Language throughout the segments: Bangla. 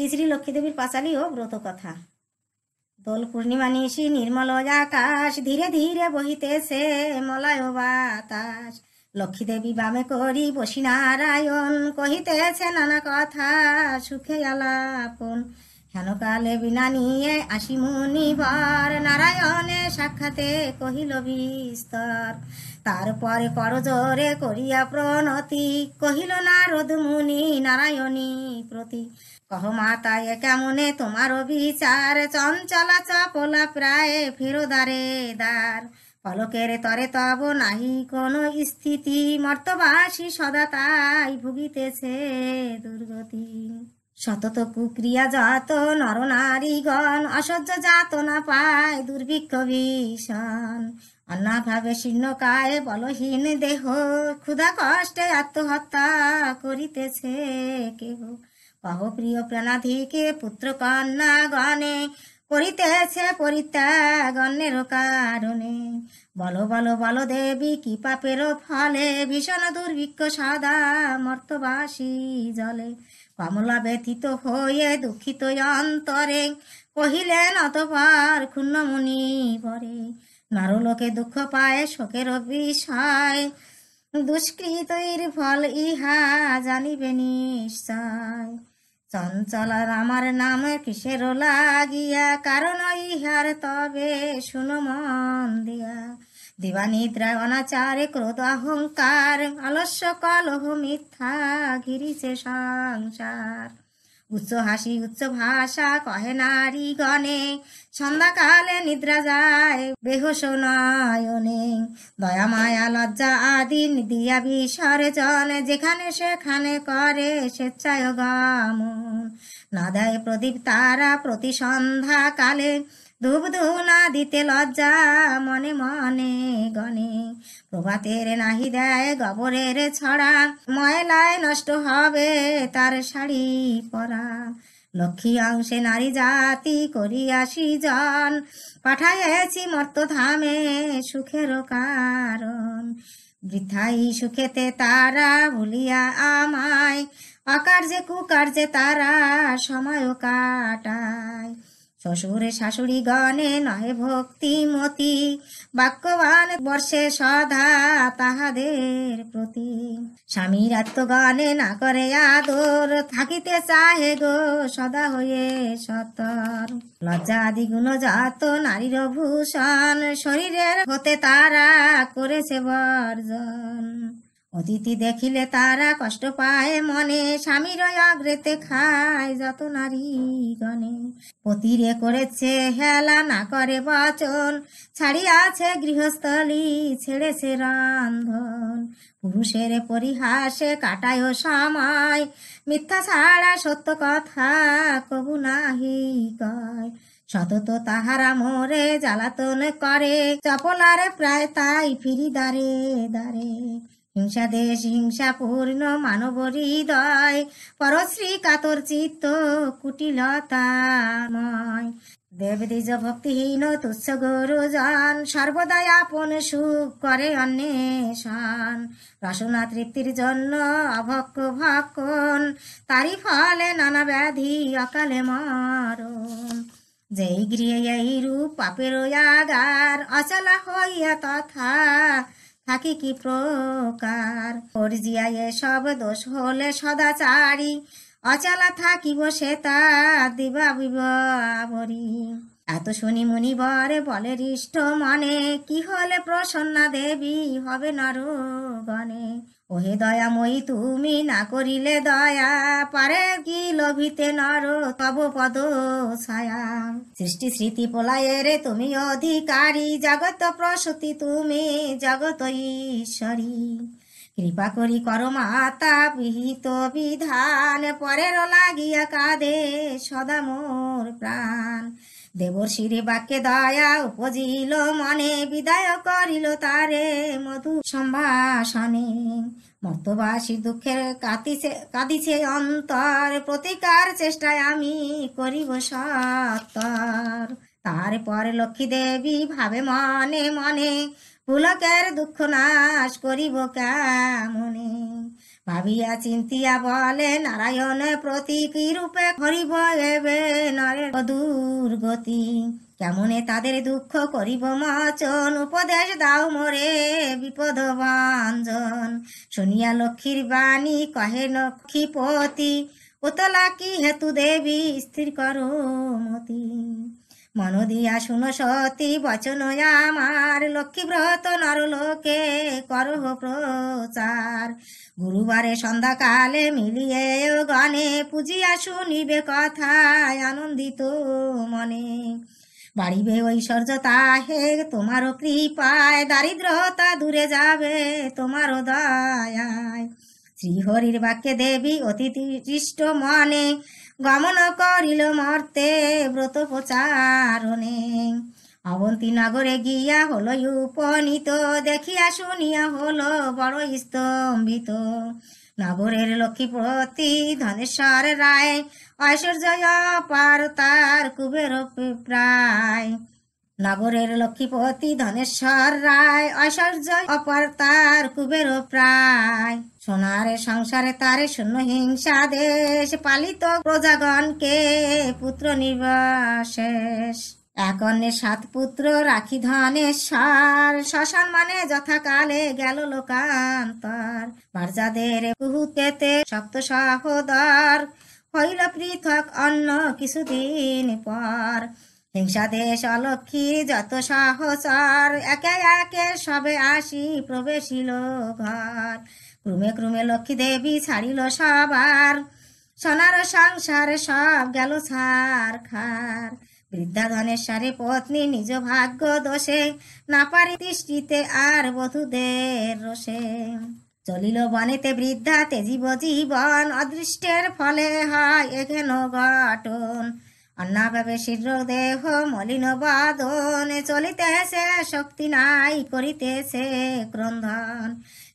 শ্রী শ্রী লক্ষ্মীদেবীর পাঁচালী ও কথা দোল পূর্ণিমা নিশি নির্মল আকাশ ধীরে ধীরে বহিতেছে মলায় বাতাস লক্ষ্মী দেবী বামে করি বসি নারায়ণ কহিতেছে নানা কথা সুখে আলাপন হেনকালে বিনা নিয়ে আসি মুনিবার নারায়ণে সাক্ষাতে কহিল বিস্তর তারপরে করজোরে করিয়া প্রণতি কহিল না মুনি নারায়ণী প্রতি কহ মাতায় কেমনে তোমার বিচার চঞ্চলা চপলা প্রায় ফেরোদারে দার পলকের তরে তব নাহি কোন স্থিতি মর্তবাসী সদা তাই ভুগিতেছে দুর্গতি সতত কুক্রিয়া যত নরনারীগণ অসহ্য যাত না পায় দুর্ভিক্ষ ভীষণ অন্যভাবে শীর্ণকায় বলহীন দেহ ক্ষুধা কষ্টে আত্মহত্যা করিতেছে কেহ কহ প্রিয় প্রাণাধিকে পুত্র কন্যা গণে করিতেছে পরিত্যাগ অন্যের কারণে বলো বলো বলো দেবী কি পাপের ফলে ভীষণ দুর্ভিক্ষ সাদা মর্তবাসী জলে কমলা ব্যথিত হয়ে দুঃখিত অন্তরে কহিলেন অতপার ক্ষুণ্ণমণি পরে লোকে দুঃখ পায় শোকের বিষয় দুষ্কৃতইর ফল ইহা জানিবে নিশ্চয় চঞ্চল আমার নামে কিসের লাগিয়া কারণ ইহার তবে শুনো মন দিয়া দিবানিদ্রা অনাচারে ক্রোধ অহংকার আলস্য কলহ মিথ্যা গিরিছে সংসার উচ্চ হাসি উচ্চ ভাষা কহে নারী গণে সন্ধ্যাকালে নিদ্রা যায় বেহস নয়নে দয়া মায়া লজ্জা আদি দিয়া জনে যেখানে সেখানে করে স্বেচ্ছায় গমন না দেয় প্রদীপ তারা প্রতি কালে ধূপ ধুনা দিতে লজ্জা মনে মনে গনে প্রভাতের নাহি দেয় গবরের ছড়া ময়লায় নষ্ট হবে তার শাড়ি পরা লক্ষ্মী অংশে নারী জাতি করিয়াসি জন পাঠাইয়াছি মর্ত ধামে সুখের কারণ বৃথাই সুখেতে তারা ভুলিয়া আমায় অকার্যে কুকার্যে তারা সময় কাটায় শ্বশুরে শাশুড়ি গণে নহে মতি বাক্যবান বর্ষে সদা তাহাদের প্রতি স্বামীর আত্মগণে না করে আদর থাকিতে চাহে গো সদা হয়ে সতর লজ্জা আদি গুণ যাত নারীর ভূষণ শরীরের হতে তারা করেছে বর্জন অতিথি দেখিলে তারা কষ্ট পায় মনে স্বামীর অগ্রেতে খায় যত নারী গণে পতিরে করেছে হেলা না করে বচন ছাড়িয়াছে গৃহস্থলী ছেড়েছে রান্ধন পুরুষের পরিহাসে কাটায় সময় মিথ্যা ছাড়া সত্য কথা কবু নাহি কয় সতত তাহারা মোরে জ্বালাতন করে চপলারে প্রায় তাই ফিরি দারে দারে হিংসা দেশ হিংসা পূর্ণ মানব হৃদয় পরশ্রী কাতর চিত্ত কুটিলতাময় দেব দিজ ভক্তিহীন তুচ্ছ গুরুজন সর্বদাই আপন সুখ করে অন্বেষণ রসনা তৃপ্তির জন্য অভক্ষ ভক্ষণ তারি ফলে নানা ব্যাধি অকালে মর যেই গৃহে এই রূপ পাপের আগার অচলা হইয়া তথা থাকে কি প্রকার ফরজিয়া সব দোষ হলে সদাচারী অচালা থাকিব সে তার দিবা বিবাবরি এত শুনি মুনি বরে বলে হৃষ্ট মনে কি হলে প্রসন্না দেবী হবে নরগণে ওহে মই তুমি না করিলে দয়া পারে কি লভিতে নর তব পদ ছায়া সৃষ্টি স্মৃতি রে তুমি অধিকারী জগত প্রসূতি তুমি জগত ঈশ্বরী কৃপা করি কর মাতা বিহিত বিধান পরের লাগিয়া কাঁদে সদা মোর প্রাণ দেবর্ষিরে বাক্যে দয়া উপজিল মনে বিদায় করিল তারে মধু সম্ভাষণে মর্তবাসী দুঃখের কাঁদিছে কাঁদিছে অন্তর প্রতিকার চেষ্টায় আমি করিব সত্তর তারপর লক্ষ্মী দেবী ভাবে মনে মনে পুলকের দুঃখ নাশ করিব কেমনে ভাবিয়া চিন্তিয়া বলে নারায়ণে প্রতীকী রূপে করিব এবে নরের দুর্গতি কেমনে তাদের দুঃখ করিব মাচন উপদেশ দাও মোরে বিপদ বাঞ্জন শুনিয়া লক্ষ্মীর বাণী কহে লক্ষ্মীপতি উতলা কি হেতু দেবী স্থির করো মতি মন দিয়া শুনো সতী বচন আমার লক্ষ্মী নর লোকে কর প্রচার গুরুবারে সন্ধ্যাকালে মিলিয়ে গণে পুজিয়া শুনিবে কথায় আনন্দিত মনে বাড়িবে ঐশ্বর্য তাহে তোমারও কৃপায় দারিদ্রতা দূরে যাবে তোমার দয়ায় শ্রীহরির বাক্যে দেবী অতিথিষ্ট মনে গমন করিল মর্তে ব্রত প্রচারণে অবন্তী নগরে গিয়া হলো উপনীত দেখিয়া শুনিয়া হলো বড় স্তম্ভিত নগরের লক্ষ্মীপতি ধনেশ্বর রায় ঐশ্বর্য পার তার কুবের প্রায় নগরের লক্ষ্মীপতি ধনেশ্বর রায় ঐশ্বর্য অপর তার কুবের প্রায় সোনারে সংসারে তারে শূন্য হিংসা দেশ পালিত প্রজাগণকে পুত্র নির্বাশেষ এখন সাত পুত্র রাখি ধনেশ্বর শ্মশান মানে যথাকালে গেল লোকান্তর মর্যাদের কুহুতেতে সপ্ত সহোদর হইল পৃথক অন্য কিছুদিন পর হিংসা দেশ অলক্ষীর যত সহসর একে একে সবে আসি প্রবেশিল ঘর ক্রুমে ক্রুমে লক্ষ্মী দেবী ছাড়িল সবার সোনার সংসারে সব গেল সার খার বৃদ্ধা ধনেশ্বরী পত্নী নিজ ভাগ্য দোষে না পারি দৃষ্টিতে আর বধূদের রোষে চলিল বনেতে বৃদ্ধা তেজিব জীবন অদৃষ্টের ফলে হয় এখেন গঠন অন্নাবেশির দেহ মলিন বাদনে চলিতেছে শক্তি নাই করিতেছে ক্রন্ধন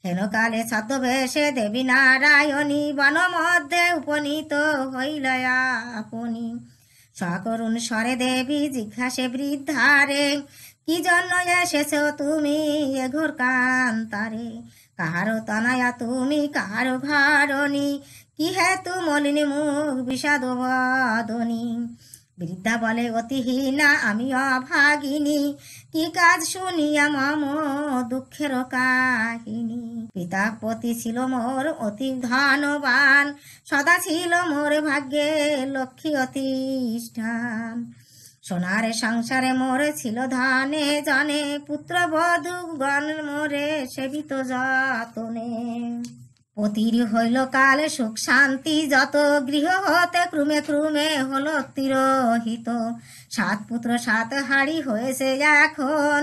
হেনকালে ছদ্মবেশে দেবী নারায়ণী বন মধ্যে উপনীত হইল আপনি সকরুণ স্বরে দেবী জিজ্ঞাসে বৃদ্ধারে কি জন্য এসেছ তুমি এ ঘোর কান্তারে কাহারো তনায়া তুমি কাহারো ভারণী কি হেতু মলিনী মুখ বিষাদ বাদনী বৃদ্ধা বলে অতিহীনা আমি অভাগিনী কি কাজ শুনিয়া মম দুঃখের কাহিনী পিতা পতি ছিল মোর অতি ধনবান সদা ছিল মোর ভাগ্যে লক্ষ্মী অতিষ্ঠান সোনারে সংসারে মোরে ছিল ধনে জনে পুত্র বধূ গণ মোরে সেবিত যতনে পতির হইল কাল সুখ শান্তি যত গৃহ হতে ক্রুমে ক্রুমে হলো তিরোহিত সাত পুত্র সাত হাড়ি হয়েছে এখন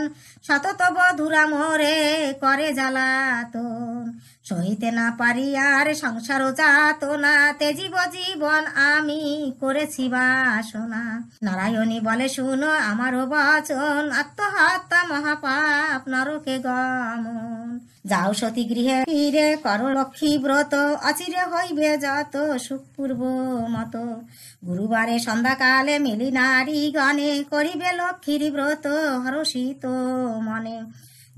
শততব ধুরা মরে করে জ্বালাতো সহিতে না পারি আর সংসার না তেজীব জীবন আমি করেছি বাসনা নারায়ণী বলে শুনো আমারও বচন আত্মহত্যা মহাপাপ নরকে গমন যাও সতী গৃহে ফিরে করো লক্ষ্মী ব্রত অচিরে হইবে যত সুখপূর্ব মত গুরুবারে সন্ধ্যাকালে মিলি নারী গণে করিবে লক্ষ্মীর ব্রত হরষিত মনে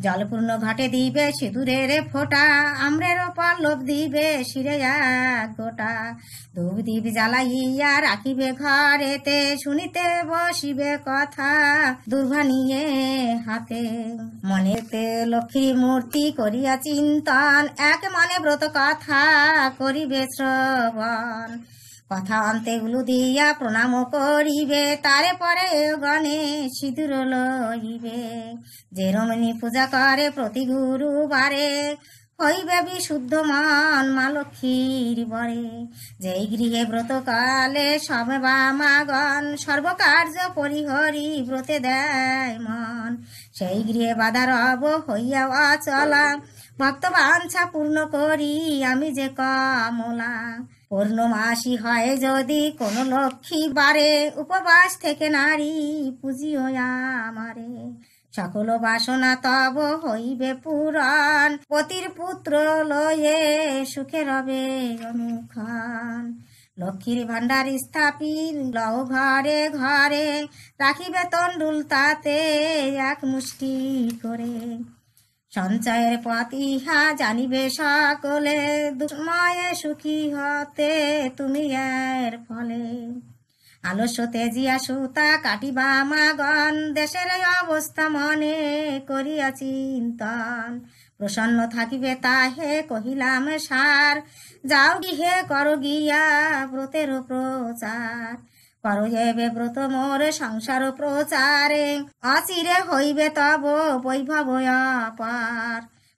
জলপূর্ণ ঘাটে দিবে সিঁদুরে রে ফোটা আমরের লোভ দিবে শিরে গোটা ধূপ দ্বীপ জ্বালাইয়া রাখিবে ঘরেতে শুনিতে বসিবে কথা দুর্ভা নিয়ে হাতে মনেতে লক্ষ্মী মূর্তি করিয়া চিন্তন এক মনে ব্রত কথা করিবে শ্রবণ কথা অন্তে গুলু দিয়া প্রণাম করিবে তারে পরে গণেশ সিঁদুর লইবে যে রমণী পূজা করে প্রতি গুরুবারে হইবে বিশুদ্ধ মন মা লক্ষ্মীর বরে যেই গৃহে ব্রত কালে সবে বামাগণ সর্বকার্য পরিহরি ব্রতে দেয় মন সেই গৃহে বাধার অব হইয়া অচলা ভক্তবাঞ্ছা পূর্ণ করি আমি যে কমলা পূর্ণমাসী হয় যদি কোনো লক্ষ্মী বারে উপবাস থেকে নারী পুজিও আমারে সকল বাসনা তব হইবে পুরাণ পতির পুত্র লয়ে সুখে রবে অনুখান লক্ষ্মীর ভাণ্ডার স্থাপিত লও ঘরে ঘরে রাখিবে তন্ডুল তাতে এক মুষ্টি করে সঞ্চয়ের পথ ইহা জানিবে সকলে দুঃময়ে সুখী হতে তুমি এর ফলে আলস্য তেজিয়া সুতা কাটিবা মাগন দেশের অবস্থা মনে করিয়া চিন্তন প্রসন্ন থাকিবে তাহে কহিলাম সার যাও গিহে কর গিয়া ব্রতের প্রচার করো হেবে ব্রত মোর সংসার প্রচারে আসিরে হইবে তব বৈভব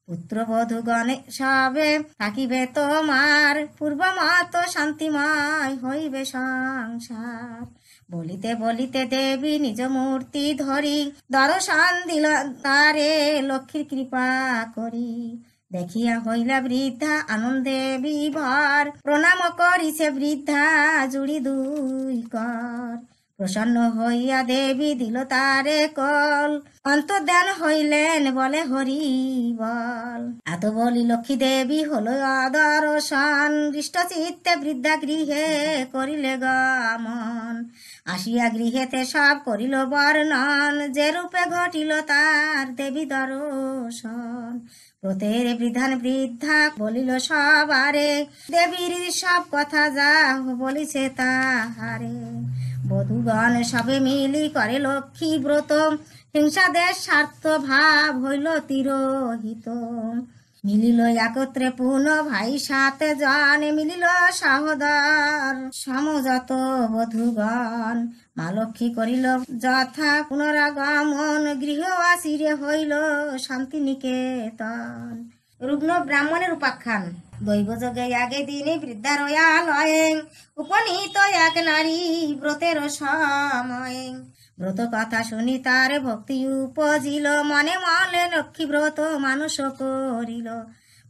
পুত্র পুত্রবধূগণে সবে থাকিবে তোমার পূর্ব শান্তি শান্তিময় হইবে সংসার বলিতে বলিতে দেবী নিজ মূর্তি ধরি দর্শন দিল তারে লক্ষ্মীর কৃপা করি দেখিয়া হইলা বৃদ্ধা আনন্দে বিভর প্রণাম করিছে বৃদ্ধা জুড়ি দুই কর প্রসন্ন হইয়া দেবী দিল তারে কল অন্তর্ধান হইলেন বলে হরি বল এত বলি লক্ষ্মী দেবী হলো আদর্শন দৃষ্ট চিত্তে বৃদ্ধা গৃহে করিলে গমন আসিয়া গৃহেতে সব করিল বর্ণন যে রূপে ঘটিল তার দেবী দর্শন প্রতের বিধান বৃদ্ধা বলিল সবারে দেবীর সব কথা যা বলিছে তাহারে বধুগণ সবে মিলি করে লক্ষ্মী ব্রত দেশ স্বার্থ ভাব হইল তিরোহিত মিলিল একত্রে পুন ভাই সাথে জানে মিলিল সহদর সমযত বধুগণ মা লক্ষ্মী করিল যথা পুনরাগমন গৃহ আসিরে হইল শান্তিনিকেতন রুগ্ন ব্রাহ্মণের উপাখ্যান দৈবযোগে আগে দিনে বৃদ্ধা রয়ালয়ে উপনীত এক নারী ব্রতের সময়ে ব্রত কথা শুনি তার ভক্তি উপজিল মনে মনে লক্ষ্মী ব্রত মানুষ করিল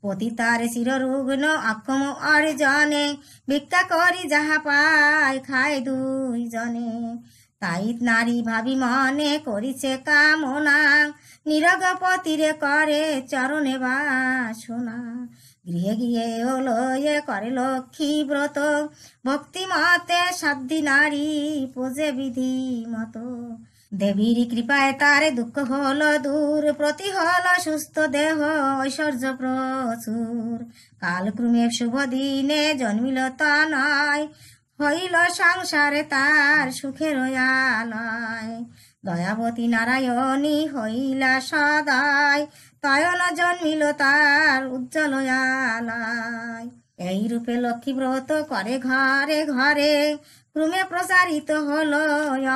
পতি তার শিররুগ্ন অক্ষম অর্জনে ভিক্ষা করি যাহা পায় খায় দুইজনে তাই নারী ভাবি মনে করিছে কামনা নিরগপতিরে করে চরণে বাসনা গৃহে গৃহে হলো এ করে লক্ষ্মী ব্রত ভক্তি মতে সাধ্যি নারী পোজে বিধি মতো দেবীর কৃপায় তার দুঃখ হল দূর প্রতি হল সুস্থ দেহ ঐশ্বর্য প্রচুর কালক্রমে শুভ দিনে জন্মিল তা নয় হইল সংসারে তার সুখের আলয় দয়াবতী নারায়ণী হইলা সদায় তয়ন জন্মিল তার উজ্জ্বল এই রূপে ব্রত করে ঘরে ঘরে ক্রমে প্রচারিত হলো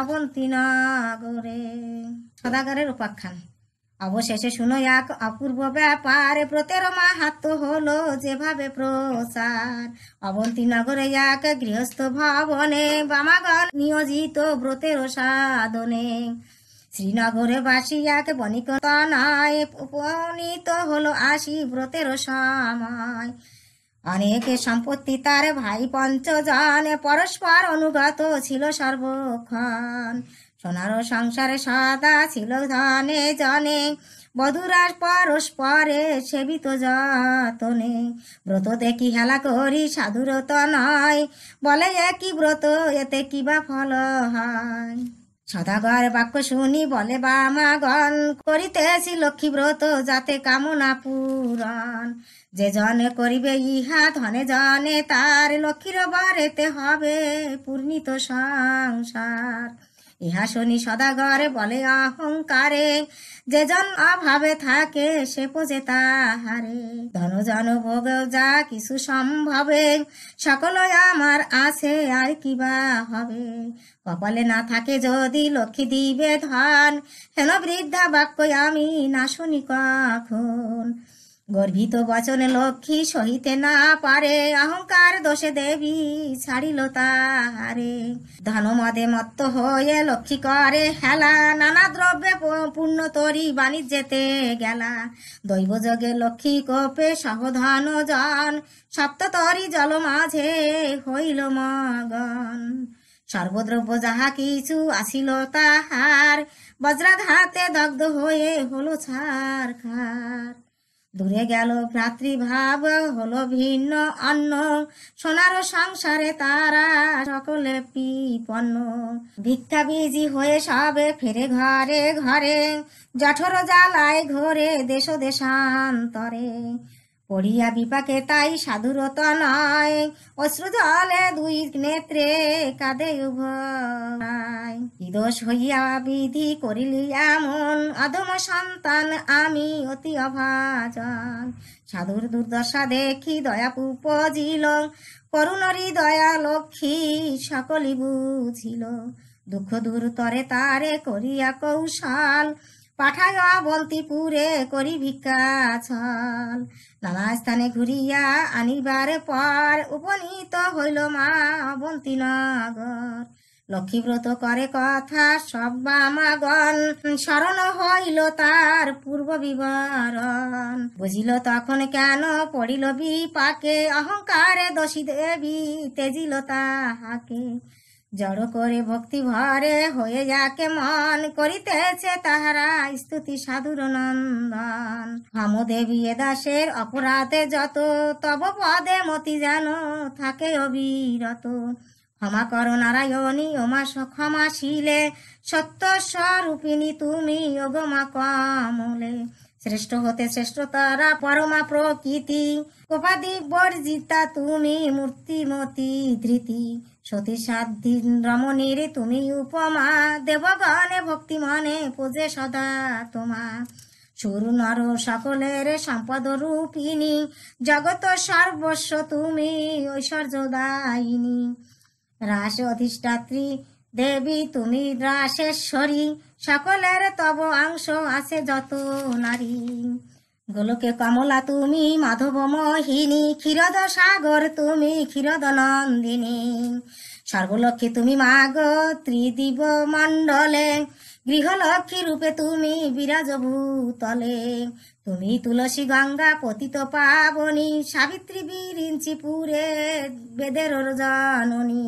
অবন্তী নগরে সদাগরের উপাখ্যান অবশেষে শুনো এক অপূর্ব ব্যাপার ব্রতের মাহাত্ম হলো যেভাবে প্রসার অবন্তী নগরে এক গৃহস্থ ভবনে বামাগল নিয়োজিত ব্রতের সাধনে শ্রীনগরে বাসী এক বণিক উপনীত হলো আসি ব্রতের সময় অনেক সম্পত্তি তার ভাই পঞ্চজন পরস্পর অনুগত ছিল সর্বক্ষণ সোনারও সংসারে সদা ছিল ধনে জনে বধুরা পরস্পরে সেবিত যাতনে ব্রত দেখি হেলা করি তো নয় বলে একই ব্রত এতে কি বা ফল হয় সদাগর বাক্য শুনি বলে গণ করিতেছি লক্ষ্মী ব্রত যাতে কামনা পূরণ যে জনে করিবে ইহা ধনে জনে তার লক্ষ্মীর বারেতে হবে পূর্ণিত সংসার ইহা শুনি সদাগর বলে অহংকারে যেজন অভাবে থাকে সে পোজে তাহারে জন ভোগ যা কিছু সম্ভবে সকল আমার আছে আর কি বা হবে কপালে না থাকে যদি লক্ষ্মী দিবে ধন হেন বৃদ্ধা বাক্য আমি না শুনি কখন গর্বিত বচনে লক্ষ্মী সহিতে না পারে অহংকার দোষে দেবী ছাড়িল তাহারে ধনমদে মত্ত হয়ে লক্ষ্মী করে হেলা নানা দ্রব্যে পূর্ণ তরি বাণিজ্যেতে গেলা দৈব যোগে লক্ষ্মী কোপে সহধন জন সপ্ততরি জল মাঝে হইল মগন সর্বদ্রব্য যাহা কিছু আসিল তাহার বজ্রাঘাতে দগ্ধ হয়ে হলো ছাড় খার দূরে গেল ভ্রাতৃভাব হলো ভিন্ন অন্ন সোনার সংসারে তারা সকলে পিপন্ন বিজি হয়ে সবে ফেরে ঘরে ঘরে জঠর জ্বালায় ঘরে দেশ দেশান্তরে পড়িয়া বিপাকে তাই সাধুরত নয় অশ্রু জলে দুই নেত্রে কাঁদে উভয় দোষ হইয়া বিধি করিলি এমন আদম সন্তান আমি অতি অভাজন সাধুর দুর্দশা দেখি দয়া উপজিল করুণরি দয়া লক্ষ্মী সকলি বুঝিল দুঃখ দূর তরে তারে করিয়া কৌশল পাঠায় পুরে করি ভিক্ষা ছল নানা স্থানে ঘুরিয়া আনিবার পর উপনীত হইল মা বন্তি নগর লক্ষ্মীব্রত করে কথা সব বামাগণ স্মরণ হইল তার পূর্ব বিবরণ বুঝিল তখন কেন পড়িল বিপাকে অহংকারে দোষী দেবী তেজিল তাহাকে জড় করে ভক্তি ভরে হয়ে যাকে মন করিতেছে তাহারা স্তুতি সাধুর নন্দন হামদেবী এ দাসের অপরাধে যত তব পদে মতি যেন থাকে অবিরত ক্ষমা করো নারায়ণী ওমা ক্ষমাশীলে সত্য স্বরূপিনী তুমি ওগমা কমলে শ্রেষ্ঠ হতে শ্রেষ্ঠ তারা পরমা প্রকৃতি কোপাদি বর্জিতা তুমি মূর্তিমতি ধৃতি সতী দিন রমণীর তুমি উপমা দেবগণে ভক্তি মনে পূজে সদা তোমা সুর নর সকলের সম্পদ রূপিনী জগত সর্বস্ব তুমি ঐশ্বর্য রাস অধিষ্ঠাত্রী দেবী তুমি রাসেশ্বরী সকলের তব অংশ আছে যত নারী গোলকে কমলা তুমি মাধব মোহিনী ক্ষীরদ সাগর তুমি ক্ষীরদ নন্দিনী সর্বলক্ষ্মী তুমি মাগ ত্রিদিব মণ্ডলে গৃহলক্ষ্মী রূপে তুমি বিরাজ ভূতলে তুমি তুলসী গঙ্গা পতিত পাবনী সাবিত্রী পুরে বেদের জননী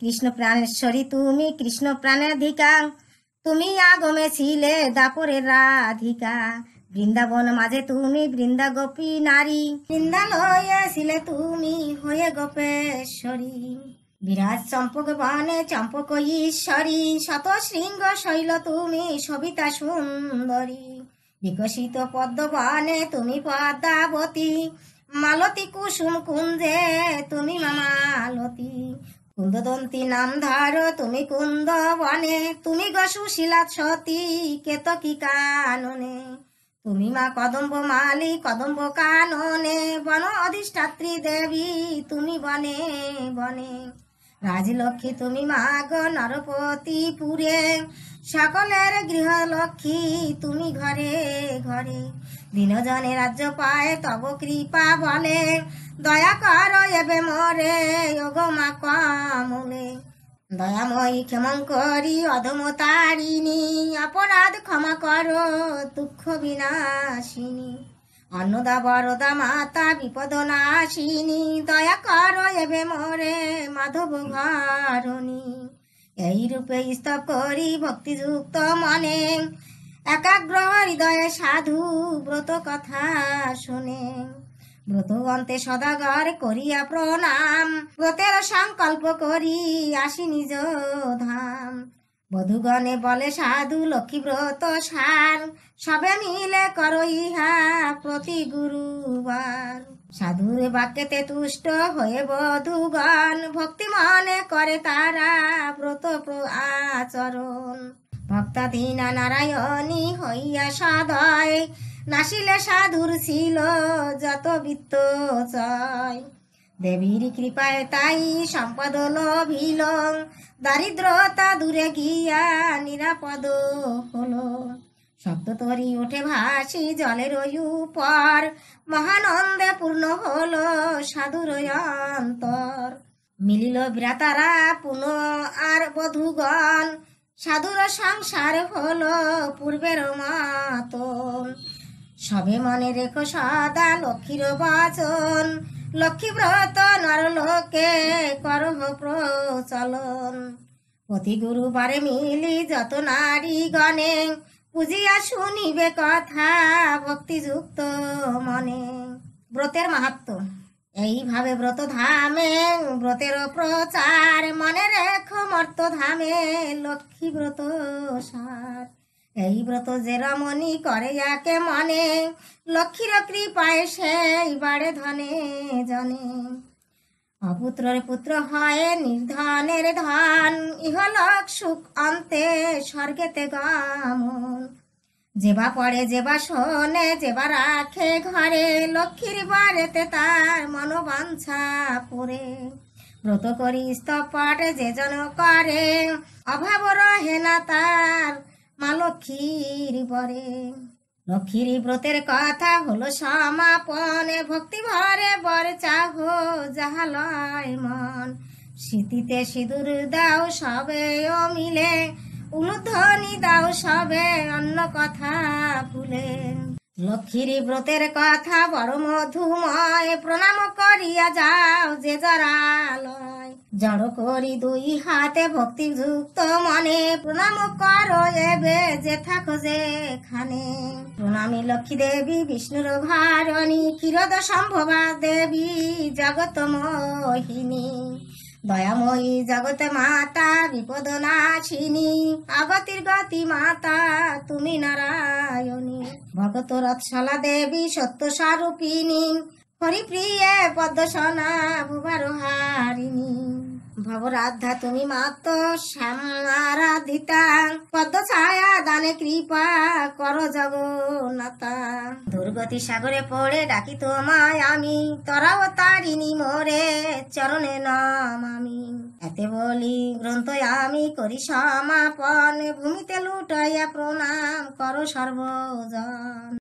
কৃষ্ণ প্রাণেশ্বরী তুমি কৃষ্ণ প্রাণাধিকা তুমি আগমে ছিলে দাপরের রাধিকা বৃন্দাবন মাঝে তুমি বৃন্দা গোপী নারী বৃন্দালয়ে ছিলে তুমি হয়ে গোপেশ্বরী বিরাজ চম্পক বনে চম্পক ঈশ্বরী শত শৃঙ্গ শৈল তুমি সবিতা সুন্দরী বিকশিত পদ্ম বনে তুমি পদ্মাবতী মালতী কুসুম কুঞ্জে তুমি মামালতী কুন্দদন্তী নাম ধার তুমি কুন্দ বনে তুমি গো শিলা সতী কি কাননে তুমি মা কদম্ব মালি কদম্ব কাননে বন অধিষ্ঠাত্রী দেবী তুমি বনে বনে রাজলক্ষ্মী তুমি মা গ নরপতি পুরে সকলের গৃহলক্ষ্মী তুমি ঘরে ঘরে দিনজনে রাজ্য পায় তব কৃপা বলে দয়া কর এবে মরে ওগো মা কমলে দয়াময়ী ক্ষমং করি অধম তারিণী অপরাধ ক্ষমা করো দুঃখ বিনাশিনী অন্নদা বরদা মাতা বিপদ নাশিনী দয়া করো এবে মরে মাধব ঘরণী এই রূপে স্তব করি ভক্তিযুক্ত মনে একাগ্র হৃদয়ে সাধু ব্রত কথা শুনে ব্রত অন্তে সদাগর করিয়া প্রণাম ব্রতের সংকল্প করি আসি নিজ ধাম বধুগণে বলে সাধু লক্ষ্মী ব্রত সার সবে মিলে করো ইহা প্রতি গুরুবার সাধুর বাক্যেতে তুষ্ট হয়ে বধুগণ ভক্তি মনে করে তারা ব্রত আচরণ ভক্তাধীনা নারায়ণী হইয়া সদয় নাসিলে সাধুর ছিল যত বৃত্ত চয় দেবীর কৃপায় তাই সম্পদ লভিল দারিদ্রতা দূরে গিয়া নিরাপদ হলো শব্দ তরি ওঠে ভাসি জলের উপর মহানন্দে পূর্ণ হলো সাধুর অন্তর মিলিল বিরাতারা পুন আর বধুগণ সাধুর সংসার হলো পূর্বের মাতন সবে মনে রেখো সদা লক্ষ্মীর বচন লক্ষ্মীব্রত নরলোকে কর্ম প্রচলন প্রতি গুরুবারে মিলি যত নারী গণে পুজিয়া শুনিবে কথা ভক্তিযুক্ত মনে ব্রতের মাহাত্ম এইভাবে ব্রত ধামে ব্রতের প্রচার মনে রেখো মর্ত ধামে লক্ষ্মী ব্রত সার এই ব্রত জেরা মনি করে একে মনে লক্ষ্মীর কৃপায় সেই বাড়ে ধনে জনে অপুত্রের পুত্র হয় নির্ধনের ধন ইহলক সুখ অন্তে স্বর্গেতে গমন যেবা পড়ে যেবা শোনে যেবা রাখে ঘরে লক্ষ্মীর বাড়েতে তার মনোবাঞ্ছা পড়ে ব্রত করি স্তপাট যে যেন করে অভাব রহে না তার মা লক্ষ্মীর বরে লক্ষ্মীর ব্রতের কথা হলো সমাপনে ভক্তি ভরে বর চাহ যাহালয় মন স্মৃতিতে সিঁদুর দাও সবে ও মিলে উলুধ্বনি দাও সবে অন্য কথা ভুলে লক্ষ্মীর ব্রতের কথা বড় মধুময় প্রণাম করিয়া যাও যে জরালয় জড় করি দুই হাতে ভক্তি যুক্ত মনে প্রণাম করো এবে যে থাকো যেখানে প্রণামী লক্ষ্মী দেবী বিষ্ণুর ভারণী কিরদ সম্ভবা দেবী জগত মোহিনী দয়াময়ী জগতে মাতা বিপদ নাশিনী আগতির গতি মাতা তুমি নারায়ণী ভগত রথশালা দেবী সত্য স্বরূপিনী হরিপ্রিয়ে ভুবার হারিণী ভবরাধা তুমি মাত শ্যামারাধিতা পদ্ম ছায়া দানে কৃপা কর জগন্নাথা দুর্গতি সাগরে পড়ে ডাকি তোমায় আমি তরাও তারিণী মোরে চরণে নাম আমি এতে বলি গ্রন্থ আমি করি সমাপন ভূমিতে লুটাইয়া প্রণাম করো সর্বজন